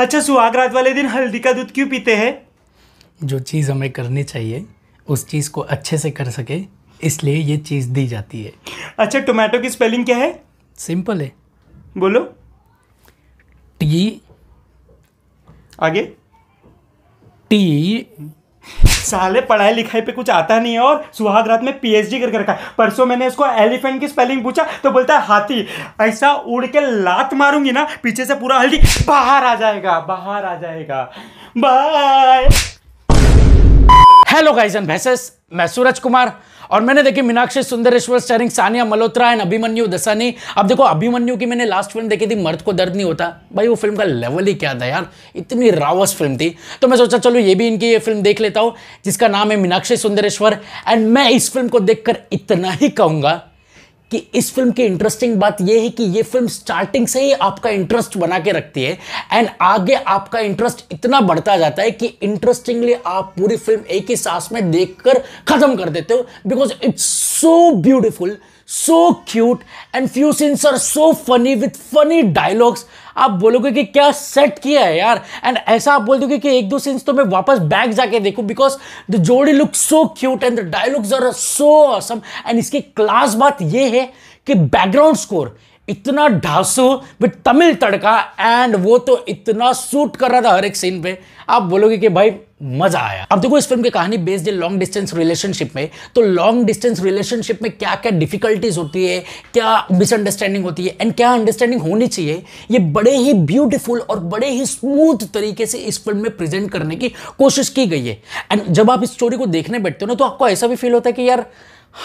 अच्छा सुहाग रात वाले दिन हल्दी का दूध क्यों पीते हैं जो चीज़ हमें करनी चाहिए उस चीज़ को अच्छे से कर सके इसलिए ये चीज़ दी जाती है अच्छा टोमेटो की स्पेलिंग क्या है सिंपल है बोलो टी आगे टी साले पढ़ाई लिखाई पे कुछ आता नहीं है और सुहाग रात में पीएचडी करके रखा है परसों मैंने इसको एलिफेंट की स्पेलिंग पूछा तो बोलता है हाथी ऐसा उड़ के लात मारूंगी ना पीछे से पूरा हल्दी बाहर आ जाएगा बाहर आ जाएगा बाय हेलो गाइज एंड भैसेस मैं सूरज कुमार और मैंने देखी मीनाक्षी सुंदरेश्वर स्टारिंग सानिया मल्होत्रा एंड अभिमन्यु दसानी अब देखो अभिमन्यु की मैंने लास्ट फिल्म देखी थी मर्द को दर्द नहीं होता भाई वो फिल्म का लेवल ही क्या था यार इतनी रावस फिल्म थी तो मैं सोचा चलो ये भी इनकी ये फिल्म देख लेता हूँ जिसका नाम है मीनाक्षी सुंदरेश्वर एंड मैं इस फिल्म को देखकर इतना ही कहूँगा कि इस फिल्म की इंटरेस्टिंग बात यह है कि यह फिल्म स्टार्टिंग से ही आपका इंटरेस्ट बना के रखती है एंड आगे आपका इंटरेस्ट इतना बढ़ता जाता है कि इंटरेस्टिंगली आप पूरी फिल्म एक ही सांस में देखकर खत्म कर देते हो because it's so beautiful so cute and few scenes are so funny with funny dialogues आप बोलोगे कि क्या सेट किया है यार एंड ऐसा आप बोल दोगे कि एक दो सीन्स तो मैं वापस बैक जाके देखू because the jodi look so cute and the dialogues are so awesome and इसकी क्लास बात ये है कि बैकग्राउंड स्कोर इतना ढासो विथ तमिल तड़का एंड वो तो इतना सूट कर रहा था हर एक सीन पे आप बोलोगे कि भाई मजा आया अब देखो इस फिल्म की कहानी बेस्ड लॉन्ग डिस्टेंस रिलेशनशिप में तो लॉन्ग डिस्टेंस रिलेशनशिप में क्या क्या डिफिकल्टीज होती है क्या मिसअंडरस्टैंडिंग होती है एंड क्या अंडरस्टैंडिंग होनी चाहिए ये बड़े ही ब्यूटीफुल और बड़े ही स्मूथ तरीके से इस फिल्म में प्रेजेंट करने की कोशिश की गई है एंड जब आप इस स्टोरी को देखने बैठते हो ना तो आपको ऐसा भी फील होता है कि यार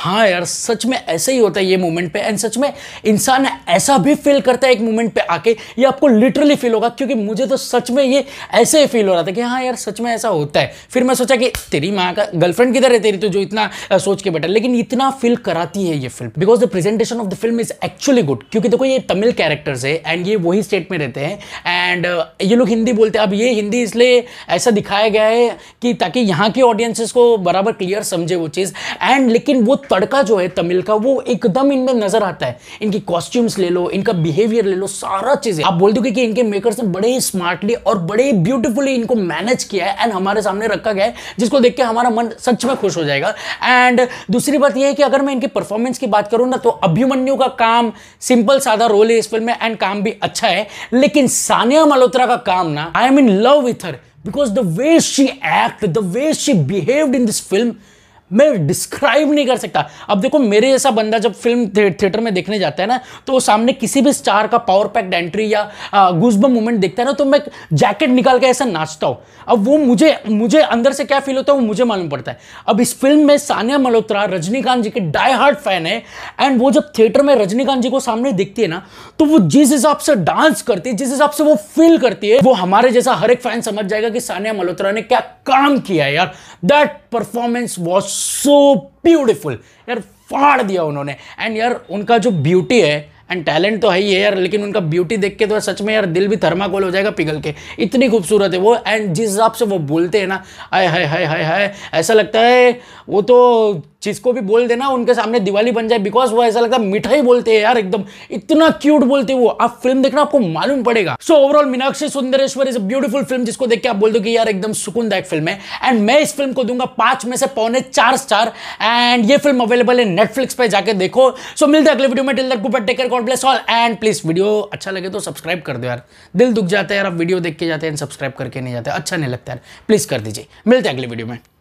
हाँ यार सच में ऐसे ही होता है ये मोमेंट पे एंड सच में इंसान ऐसा भी फील करता है एक मोमेंट पे आके ये आपको लिटरली फील होगा क्योंकि मुझे तो सच में ये ऐसे ही फील हो रहा था कि हाँ यार सच में ऐसा होता है फिर मैं सोचा कि तेरी माँ का गर्लफ्रेंड किधर है तेरी तो जो इतना सोच के बैठा लेकिन इतना फील कराती है ये film because the presentation of the film is actually good क्योंकि देखो ये तमिल कैरेक्टर्स है एंड ये वही स्टेट में रहते हैं एंड ये लोग हिंदी बोलते हैं अब ये हिंदी इसलिए ऐसा दिखाया गया है कि ताकि यहाँ के ऑडियंसेस को बराबर क्लियर समझे वो चीज़ एंड लेकिन वो तड़का जो है तमिल का वो एकदम इनमें नजर आता है इनकी कॉस्ट्यूम्स ले लो इनका बिहेवियर ले लो सारा चीजें आप बोल दोगे कि इनके मेकर्स ने बड़े स्मार्टली और बड़े ब्यूटीफुली इनको मैनेज किया है एंड हमारे सामने रखा गया है जिसको देख के हमारा मन सच में खुश हो जाएगा एंड दूसरी बात यह है कि अगर मैं इनकी परफॉर्मेंस की बात करूँ ना तो अभिमन्यु का काम सिंपल सादा रोल है इस फिल्म में एंड काम भी अच्छा है लेकिन सानिया मल्होत्रा का काम ना I am in love with her because the way she act the way she behaved in this film मैं डिस्क्राइब नहीं कर सकता अब देखो मेरे जैसा बंदा जब फिल्म थिएटर में देखने जाता है ना तो सामने किसी भी स्टार का पावर पैक्ड एंट्री या गुजब मूवमेंट देखता है ना तो मैं जैकेट निकाल के ऐसा नाचता हूँ अब वो मुझे मुझे अंदर से क्या फील होता है वो मुझे मालूम पड़ता है अब इस फिल्म में सानिया मल्होत्रा रजनीकांत जी के डाई हार्ट फैन है एंड वो जब थिएटर में रजनीकांत जी को सामने दिखती है ना तो वो जिस हिसाब से डांस करती है जिस हिसाब से वो फील करती है वो हमारे जैसा हर एक फैन समझ जाएगा कि सानिया मल्होत्रा ने क्या काम किया है यार that performance was so beautiful यार फाड़ दिया उन्होंने एंड यार उनका जो ब्यूटी है एंड टैलेंट तो है ही है यार लेकिन उनका ब्यूटी देख के तो सच में यार दिल भी थर्माकोल हो जाएगा पिघल के इतनी खूबसूरत है वो एंड जिस हिसाब से वो बोलते हैं ना आय हाय हाय हाय हाय ऐसा लगता है वो तो जिसको भी बोल देना उनके सामने दिवाली बन जाए बिकॉज वो ऐसा लगता है मिठाई बोलते हैं यार एकदम इतना क्यूट बोलते वो आप फिल्म देखना आपको मालूम पड़ेगा so overall Meenakshi Sundareshwar is a beautiful film जिसको देख के आप बोल दो कि यार एकदम सुकूनदायक फिल्म है एंड मैं इस फिल्म को दूंगा पांच में से पौने चार स्टार एंड ये फिल्म अवेलेबल है नेटफ्लिक्स पर जाकर देखो सो so, मिलते अगले वीडियो में till that take care God bless all and please video अच्छा लगे तो सब्सक्राइब कर दो यार दिल दुख जाता है यार आप वीडियो देख के जाते हैं सब्सक्राइब करके नहीं जाते अच्छा नहीं लगता यार प्लीज़ कर दीजिए मिलते हैं अगले वीडियो में